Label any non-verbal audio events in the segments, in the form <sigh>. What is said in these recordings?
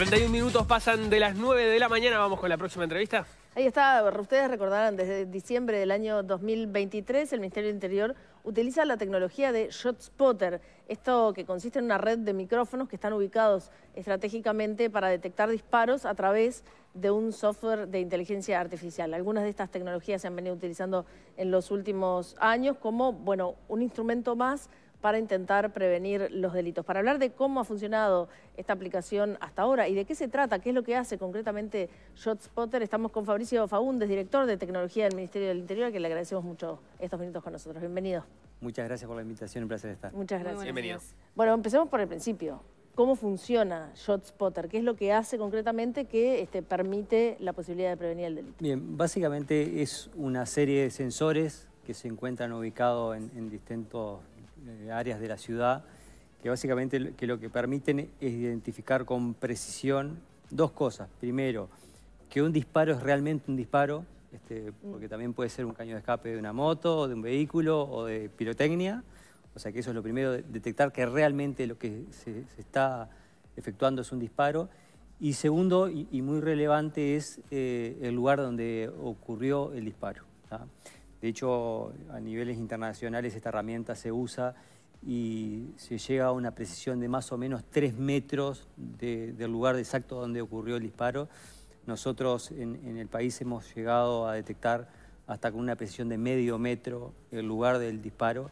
31 minutos pasan de las 9 de la mañana. Vamos con la próxima entrevista. Ahí está, ustedes recordarán, desde diciembre del año 2023 el Ministerio del Interior utiliza la tecnología de ShotSpotter, esto que consiste en una red de micrófonos que están ubicados estratégicamente para detectar disparos a través de un software de inteligencia artificial. Algunas de estas tecnologías se han venido utilizando en los últimos años como, bueno, un instrumento más para intentar prevenir los delitos. Para hablar de cómo ha funcionado esta aplicación hasta ahora y de qué se trata, qué es lo que hace concretamente ShotSpotter, estamos con Fabricio Faúndez, director de tecnología del Ministerio del Interior, que le agradecemos mucho estos minutos con nosotros. Bienvenido. Muchas gracias por la invitación, un placer estar. Muchas gracias. Bienvenidos. Bueno, empecemos por el principio. ¿Cómo funciona ShotSpotter? ¿Qué es lo que hace concretamente que este, permite la posibilidad de prevenir el delito? Bien, básicamente es una serie de sensores que se encuentran ubicados en, en distintos eh, áreas de la ciudad, que básicamente que lo que permiten es identificar con precisión dos cosas. Primero, que un disparo es realmente un disparo, este, porque mm. también puede ser un caño de escape de una moto, de un vehículo o de pirotecnia. O sea que eso es lo primero, detectar que realmente lo que se, está efectuando es un disparo. Y segundo, y, muy relevante, es eh, el lugar donde ocurrió el disparo. De hecho, a niveles internacionales esta herramienta se usa y se llega a una precisión de más o menos 3 metros del lugar exacto donde ocurrió el disparo. Nosotros en, el país hemos llegado a detectar hasta con una precisión de medio metro el lugar del disparo,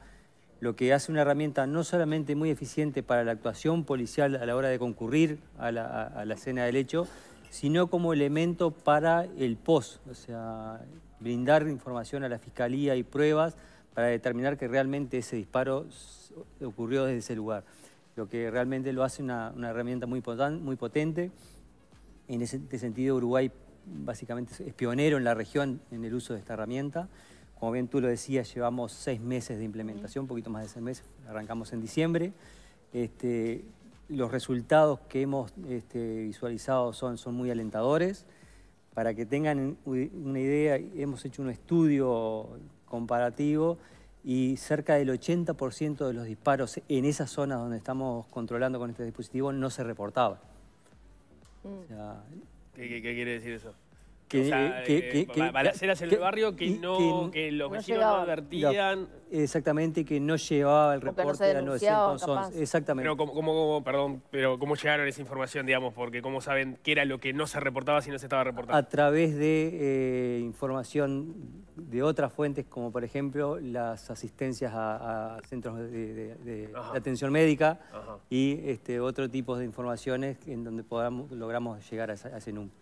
lo que hace una herramienta no solamente muy eficiente para la actuación policial a la hora de concurrir a la, escena del hecho, sino como elemento para el post, o sea, brindar información a la Fiscalía y pruebas para determinar que realmente ese disparo ocurrió desde ese lugar. Lo que realmente lo hace una, una herramienta muy, muy potente. En ese este sentido, Uruguay básicamente es pionero en la región en el uso de esta herramienta. Como bien tú lo decías, llevamos seis meses de implementación, un poquito más de seis meses, arrancamos en diciembre. Este, los resultados que hemos este, visualizado son, son muy alentadores. Para que tengan una idea, hemos hecho un estudio comparativo y cerca del 80% de los disparos en esas zonas donde estamos controlando con este dispositivo no se reportaban. Mm. ¿Qué, quiere decir eso? que, o sea, eh, eh, que, el barrio que, no, que los vecinos no advertían. Exactamente, que no llevaba el reporte no de Exactamente. Pero ¿cómo, llegaron esa información, digamos? Porque ¿cómo saben qué era lo que no se reportaba si no se estaba reportando? A través de eh, información de otras fuentes, como por ejemplo las asistencias a, centros de, atención médica y este, otro tipo de informaciones en donde podamos, logramos llegar a, ese número.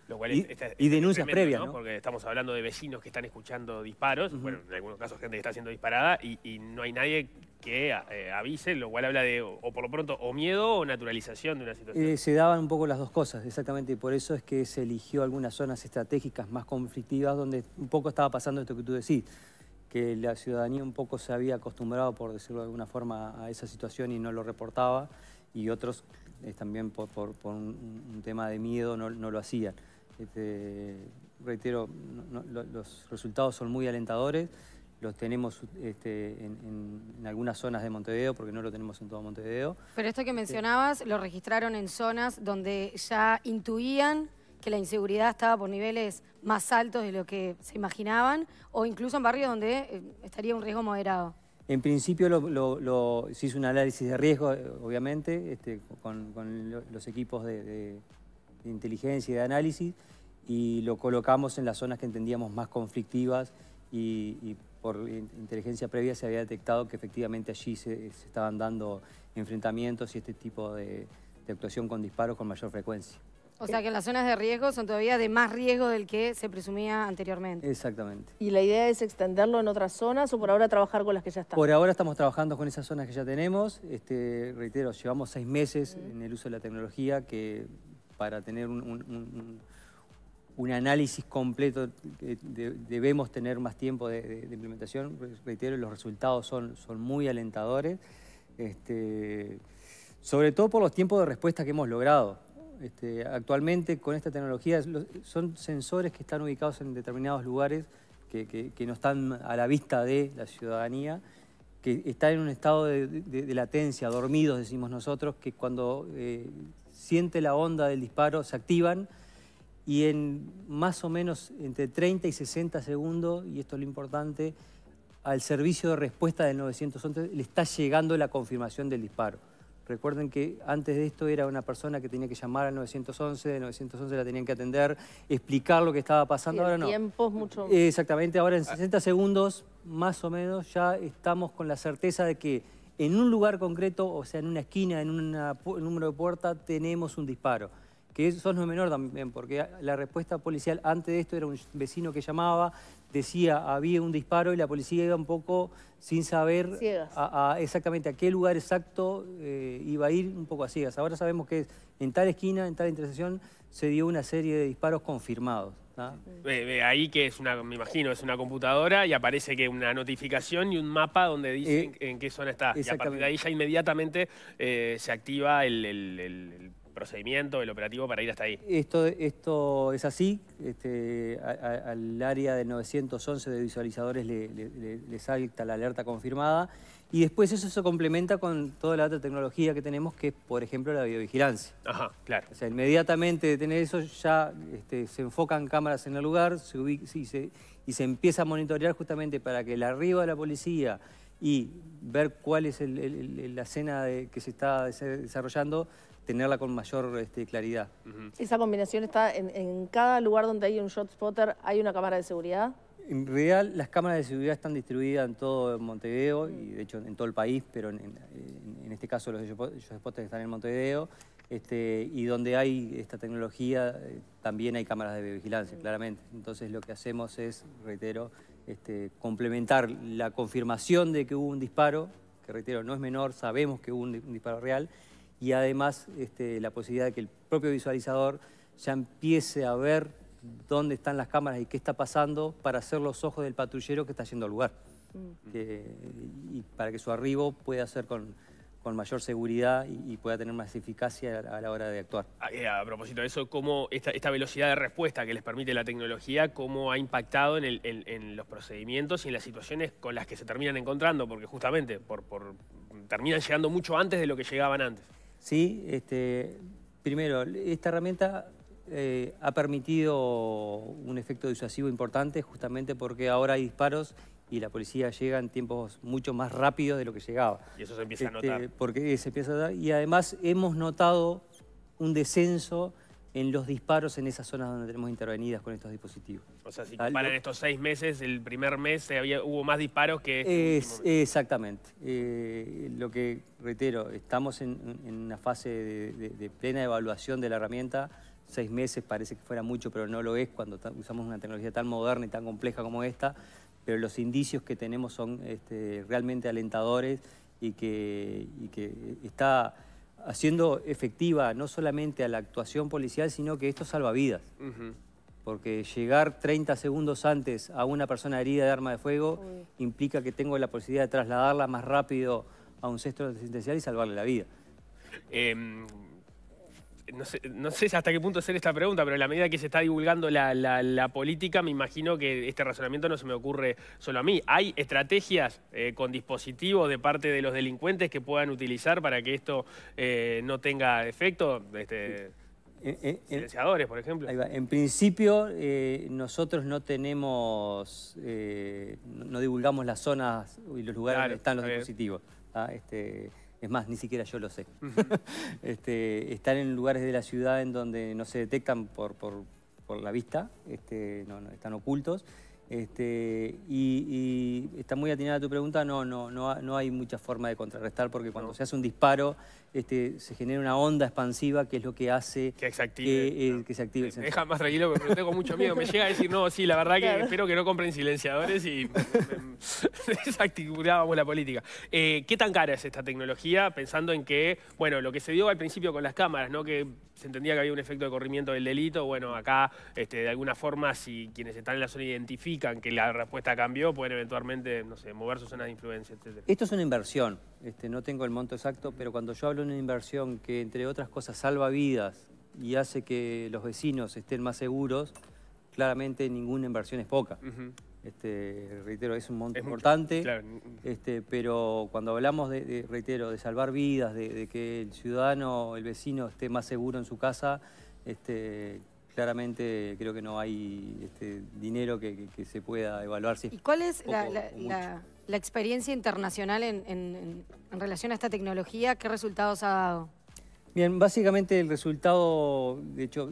y, denuncias previas, Porque estamos hablando de vecinos que están escuchando disparos, bueno, en algunos casos gente que está siendo disparada y y, no hay nadie que eh, avise, lo cual habla de, o, por lo pronto, o miedo o naturalización de una situación. Eh, se daban un poco las dos cosas, exactamente, y por eso es que se eligió algunas zonas estratégicas más conflictivas donde un poco estaba pasando esto que tú decís, que la ciudadanía un poco se había acostumbrado, por decirlo de alguna forma, a esa situación y no lo reportaba, y otros eh, también por, un, tema de miedo no, lo hacían. Este, reitero, los resultados son muy alentadores los tenemos este, en, algunas zonas de Montevideo, porque no lo tenemos en todo Montevideo. Pero esto que este, mencionabas, lo registraron en zonas donde ya intuían que la inseguridad estaba por niveles más altos de lo que se imaginaban, o incluso en barrios donde eh, estaría un riesgo moderado. En principio lo, se hizo un análisis de riesgo, eh, obviamente, este, con, los equipos de, inteligencia y de análisis, y lo colocamos en las zonas que entendíamos más conflictivas y, por inteligencia previa se había detectado que efectivamente allí se, estaban dando enfrentamientos y este tipo de, actuación con disparos con mayor frecuencia. O sea que las zonas de riesgo son todavía de más riesgo del que se presumía anteriormente. Exactamente. ¿Y la idea es extenderlo en otras zonas o por ahora trabajar con las que ya están? Por ahora estamos trabajando con esas zonas que ya tenemos. Este, reitero, llevamos seis meses en el uso de la tecnología que para tener un un análisis completo, debemos tener más tiempo de, implementación. Reitero, los resultados son, son muy alentadores, este, sobre todo por los tiempos de respuesta que hemos logrado. Este, actualmente con esta tecnología son sensores que están ubicados en determinados lugares que, no están a la vista de la ciudadanía, que están en un estado de, latencia, dormidos decimos nosotros, que cuando eh, siente la onda del disparo se activan y en más o menos entre 30 y 60 segundos, y esto es lo importante, al servicio de respuesta del 911 le está llegando la confirmación del disparo. Recuerden que antes de esto era una persona que tenía que llamar al 911, de 911 la tenían que atender, explicar lo que estaba pasando. ahora no. Tiempos mucho. Exactamente, ahora en 60 segundos, más o menos, ya estamos con la certeza de que en un lugar concreto, o sea, en una esquina, en un número de puerta, tenemos un disparo que eso no es menor también, porque la respuesta policial antes de esto era un vecino que llamaba, decía había un disparo y la policía iba un poco sin saber exactamente a qué lugar exacto eh, iba a ir, un poco a ciegas. Ahora sabemos que en tal esquina, en tal intersección, se dio una serie de disparos confirmados. Eh, eh, ahí que es una, me imagino, es una computadora y aparece que una notificación y un mapa donde dice en qué zona está. Y a partir de ahí ya inmediatamente se activa el procedimiento, el operativo para ir hasta ahí. Esto, esto es así, este, al área de 911 de visualizadores le, salta la alerta confirmada y después eso se complementa con toda la otra tecnología que tenemos que es, por ejemplo, la videovigilancia. Ajá, claro. O sea, inmediatamente de tener eso ya este, se enfocan cámaras en el lugar y, se, empieza a monitorear justamente para que el arriba de la policía y ver cuál es la escena que se está desarrollando tenerla con mayor este, claridad. ¿Esa combinación está en, cada lugar donde hay un shot spotter, hay una cámara de seguridad? En realidad las cámaras de seguridad están distribuidas en todo Montevideo y de hecho en todo el país, pero en, este caso los shot spotters están en Montevideo. Este, y donde hay esta tecnología eh, también hay cámaras de vigilancia, claramente. Entonces lo que hacemos es, reitero, este, complementar la confirmación de que hubo un disparo, que reitero, no es menor, sabemos que hubo un disparo real, y además este, la posibilidad de que el propio visualizador ya empiece a ver dónde están las cámaras y qué está pasando para hacer los ojos del patrullero que está yendo al lugar. Mm. y para que su arribo pueda ser con, mayor seguridad y, pueda tener más eficacia a, la hora de actuar. Ah, eh, a, propósito de eso, ¿cómo esta, esta velocidad de respuesta que les permite la tecnología, cómo ha impactado en, en los procedimientos y en las situaciones con las que se terminan encontrando? Porque justamente por, por, terminan llegando mucho antes de lo que llegaban antes. ¿sí? Este, primero, esta herramienta eh, ha permitido un efecto disuasivo importante justamente porque ahora hay disparos y la policía llega en tiempos mucho más rápidos de lo que llegaba. Y eso este, Porque se empieza a notar. Y además hemos notado un descenso en los disparos en esas zonas donde tenemos intervenidas con estos dispositivos. O sea, si comparan ah, estos seis meses, el primer mes hubo más disparos que... Este exactamente. Eh, lo que reitero, estamos en, una fase de, plena evaluación de la herramienta. Seis meses parece que fuera mucho, pero no lo es cuando usamos una tecnología tan moderna y tan compleja como esta. Pero los indicios que tenemos son este, realmente alentadores y que está haciendo efectiva no solamente a la actuación policial, sino que esto salva vidas. Porque llegar 30 segundos antes a una persona herida de arma de fuego implica que tengo la posibilidad de trasladarla más rápido a un centro asistencial y salvarle la vida. Em, no sé, hasta qué punto hacer esta pregunta, pero a la medida que se está divulgando la, política, me imagino que este razonamiento no se me ocurre solo a mí. ¿Hay estrategias eh, con dispositivos de parte de los delincuentes que puedan utilizar para que esto eh, no tenga efecto? Este, eh, por ejemplo. En principio, nosotros no tenemos, no divulgamos las zonas y los lugares donde están los dispositivos. ¿ah? Este, es más, ni siquiera yo lo sé. <laughs> Este, estar en lugares de la ciudad en donde no se detectan por, la vista, este, están ocultos. Este, y, está muy atinada tu pregunta, no, no, no, no hay mucha forma de contrarrestar porque cuando se hace un disparo este, se genera una onda expansiva que es lo que hace que se active, eh, el Me deja más tranquilo porque tengo mucho miedo. Me llega a decir, no, sí, la verdad que espero que no compren silenciadores y <laughs> desactivábamos la política. Eh, ¿Qué tan cara es esta tecnología? Pensando en que, bueno, lo que se dio al principio con las cámaras, ¿no? Que se entendía que había un efecto de corrimiento del delito. Bueno, acá, este, de alguna forma, si quienes están en la zona identifican que la respuesta cambió, pueden eventualmente, no sé, mover sus zonas de influencia, etc. Esto es una inversión. Este, no tengo el monto exacto, pero cuando yo hablo una inversión que, entre otras cosas, salva vidas y hace que los vecinos estén más seguros, claramente ninguna inversión es poca. Este, reitero, es un monto importante, este, pero cuando hablamos de, reitero, de salvar vidas, de, que el ciudadano, el vecino esté más seguro en su casa, este, claramente creo que no hay este, dinero que, se pueda evaluar si ¿Y cuál es la la experiencia internacional en, relación a esta tecnología, ¿qué resultados ha dado? Bien, básicamente el resultado, de hecho,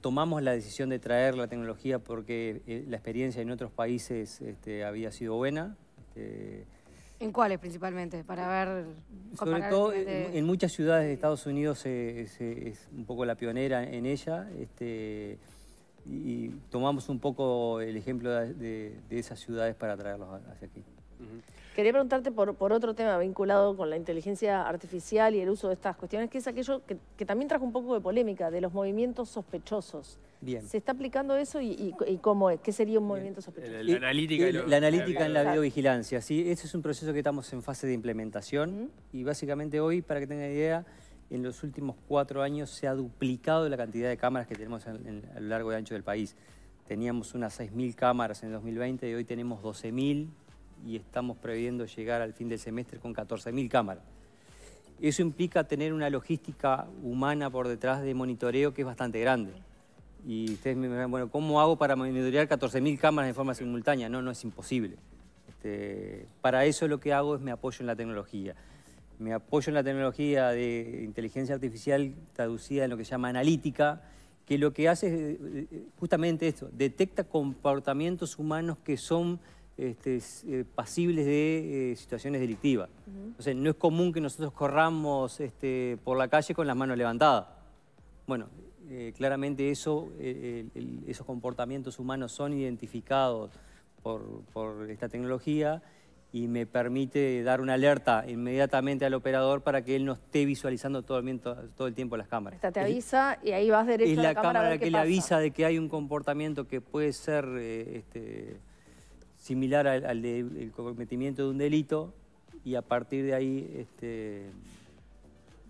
tomamos la decisión de traer la tecnología porque eh, la experiencia en otros países este, había sido buena. Este, ¿En cuáles principalmente? Para ver... Sobre todo en muchas ciudades de Estados Unidos es, un poco la pionera en ella. Este, y tomamos un poco el ejemplo de esas ciudades para traerlos hacia aquí. Quería preguntarte por, otro tema vinculado con la inteligencia artificial y el uso de estas cuestiones, que es aquello que, también trajo un poco de polémica, de los movimientos sospechosos. Bien. ¿Se está aplicando eso y, cómo es? ¿Qué sería un movimiento sospechoso? La, analítica, en la videovigilancia. biovigilancia, sí. Ese es un proceso que estamos en fase de implementación y básicamente hoy, para que tengan idea, en los últimos cuatro años se ha duplicado la cantidad de cámaras que tenemos a lo largo y ancho del país. Teníamos unas 6.000 cámaras en 2020 y hoy tenemos 12.000 y estamos previendo llegar al fin del semestre con 14.000 cámaras. Eso implica tener una logística humana por detrás de monitoreo que es bastante grande. Y ustedes me dirán, bueno, ¿cómo hago para monitorear 14.000 cámaras de forma simultánea? No, no es imposible. Este, para eso lo que hago es me apoyo en la tecnología. Me apoyo en la tecnología de inteligencia artificial traducida en lo que se llama analítica, que lo que hace es eh, eh, justamente esto, detecta comportamientos humanos que son este, eh, pasibles de eh, situaciones delictivas. no es común que nosotros corramos este, por la calle con las manos levantadas. Bueno, eh, claramente esos comportamientos humanos son identificados por, esta tecnología y me permite dar una alerta inmediatamente al operador para que él no esté visualizando todo el, tiempo las cámaras. Esta te avisa y ahí vas derecho a la, cámara, que le avisa de que hay un comportamiento que puede ser... Este, similar al, cometimiento de un delito y a partir de ahí este,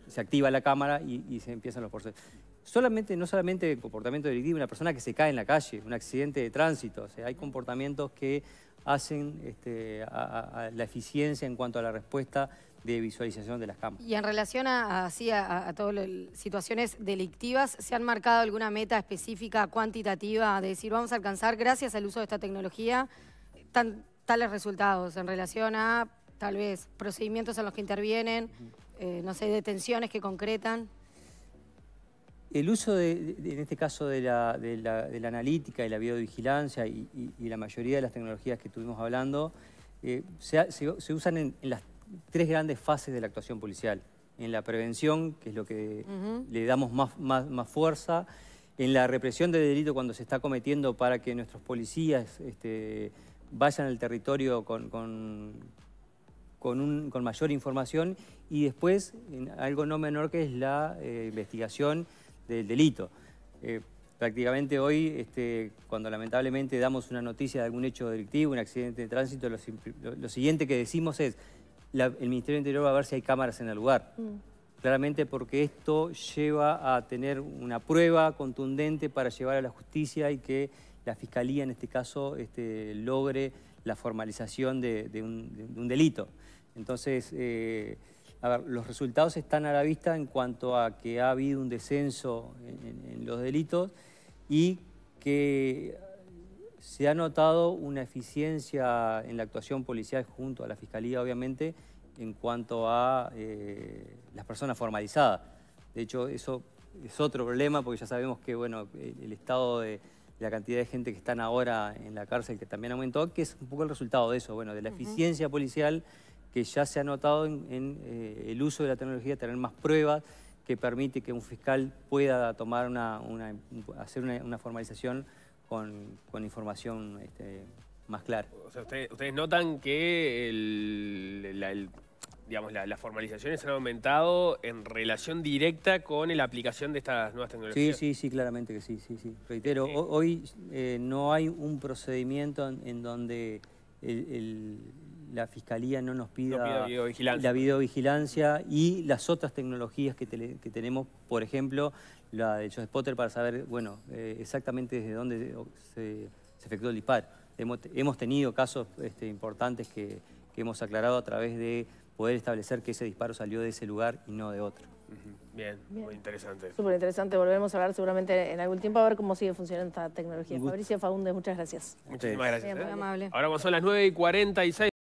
se activa la cámara y, se empiezan los procesos. Solamente, no solamente el comportamiento delictivo, una persona que se cae en la calle, un accidente de tránsito, hay comportamientos que hacen este, la eficiencia en cuanto a la respuesta de visualización de las cámaras. Y en relación a, así a, situaciones delictivas, ¿se han marcado alguna meta específica, cuantitativa, de decir, vamos a alcanzar, gracias al uso de esta tecnología, tales resultados en relación a, tal vez, procedimientos en los que intervienen, eh, no sé, detenciones que concretan? El uso, en este caso, de la, de la, analítica y la biovigilancia y, la mayoría de las tecnologías que estuvimos hablando, eh, se, usan en, las tres grandes fases de la actuación policial. En la prevención, que es lo que le damos más, fuerza, en la represión de delito cuando se está cometiendo para que nuestros policías este, vayan al territorio con, con, mayor información y después algo no menor que es la eh, investigación del delito. Eh, prácticamente hoy, este, cuando lamentablemente damos una noticia de algún hecho delictivo, un accidente de tránsito, lo, siguiente que decimos es, el Ministerio del Interior va a ver si hay cámaras en el lugar. Mm. Claramente porque esto lleva a tener una prueba contundente para llevar a la justicia y que la Fiscalía, en este caso, este, logre la formalización de, un, delito. Entonces, eh, a ver, los resultados están a la vista en cuanto a que ha habido un descenso en, los delitos y que se ha notado una eficiencia en la actuación policial junto a la Fiscalía, obviamente, en cuanto a eh, las personas formalizadas. De hecho, eso es otro problema porque ya sabemos que bueno, el estado de, la cantidad de gente que están ahora en la cárcel, que también aumentó, que es un poco el resultado de eso, bueno, de la eficiencia policial que ya se ha notado en, eh, el uso de la tecnología, tener más pruebas que permite que un fiscal pueda tomar una, hacer una, formalización con, información este, más clara. O sea, ustedes, notan que el digamos, las formalizaciones han aumentado en relación directa con la aplicación de estas nuevas tecnologías. Sí, sí, sí, claramente que sí, sí, sí. Reitero, hoy eh, no hay un procedimiento en, donde la fiscalía no nos pida, la videovigilancia y las otras tecnologías que, tenemos, por ejemplo, la de Spotter para saber, bueno, eh, exactamente desde dónde se, efectuó el disparo. Hemos, tenido casos este, importantes que hemos aclarado a través de poder establecer que ese disparo salió de ese lugar y no de otro. Bien, muy interesante. Súper interesante, volvemos a hablar seguramente en algún tiempo a ver cómo sigue funcionando esta tecnología. Fabricio Faúndez, muchas gracias. Muchísimas gracias. ¿eh? muy amable. Ahora son las 9 y 46.